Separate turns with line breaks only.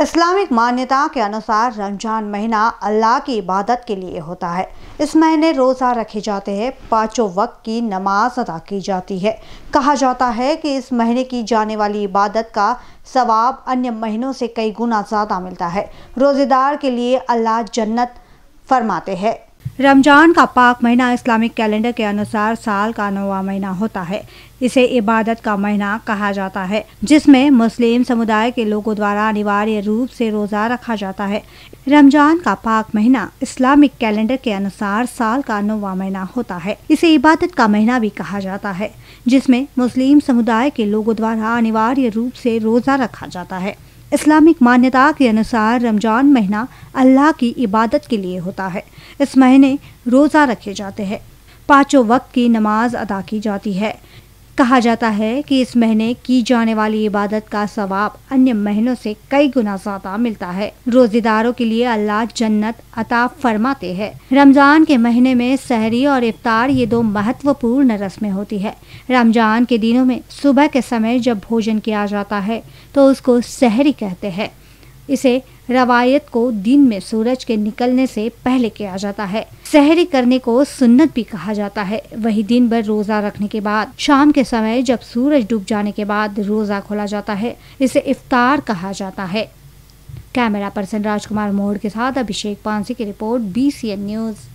Islamic मान्यता के अनुसार रमजान महीना अल्लाह की इबादत के लिए होता है इस महीने रोज़ा रखे जाते हैं पाँचों वक्त की नमाज अदा की जाती है कहा जाता है कि इस महीने की जाने वाली इबादत का सवाब अन्य महीनों से कई गुना ज़्यादा मिलता है रोज़ेदार के लिए अल्लाह जन्नत फरमाते हैं रमजान का पाक महीना इस्लामिक कैलेंडर के अनुसार साल का नौवा महीना होता है इसे इबादत का महीना कहा जाता है जिसमें मुस्लिम समुदाय के लोगों द्वारा अनिवार्य रूप से रोजा रखा जाता है रमजान का पाक महीना इस्लामिक कैलेंडर के अनुसार साल का नौवा महीना होता है इसे इबादत का महीना भी कहा जाता है जिसमें मुस्लिम समुदाय के लोगों द्वारा अनिवार्य रूप से रोजा रखा जाता है इस्लामिक मान्यता के अनुसार रमज़ान महीना अल्लाह की इबादत के लिए होता है इस महीने रोज़ा रखे जाते हैं पांचों वक्त की नमाज अदा की जाती है कहा जाता है कि इस महीने की जाने वाली इबादत का सवाब अन्य महीनों से कई गुना ज्यादा मिलता है रोजेदारों के लिए अल्लाह जन्नत अता फरमाते हैं रमजान के महीने में सहरी और इफ्तार ये दो महत्वपूर्ण रस्में होती है रमजान के दिनों में सुबह के समय जब भोजन किया जाता है तो उसको सहरी कहते हैं इसे रवायत को दिन में सूरज के निकलने से पहले किया जाता है सहरी करने को सुन्नत भी कहा जाता है वही दिन भर रोजा रखने के बाद शाम के समय जब सूरज डूब जाने के बाद रोजा खोला जाता है इसे इफ्तार कहा जाता है कैमरा पर्सन राजकुमार मोड़ के साथ अभिषेक पांसी की रिपोर्ट बी न्यूज़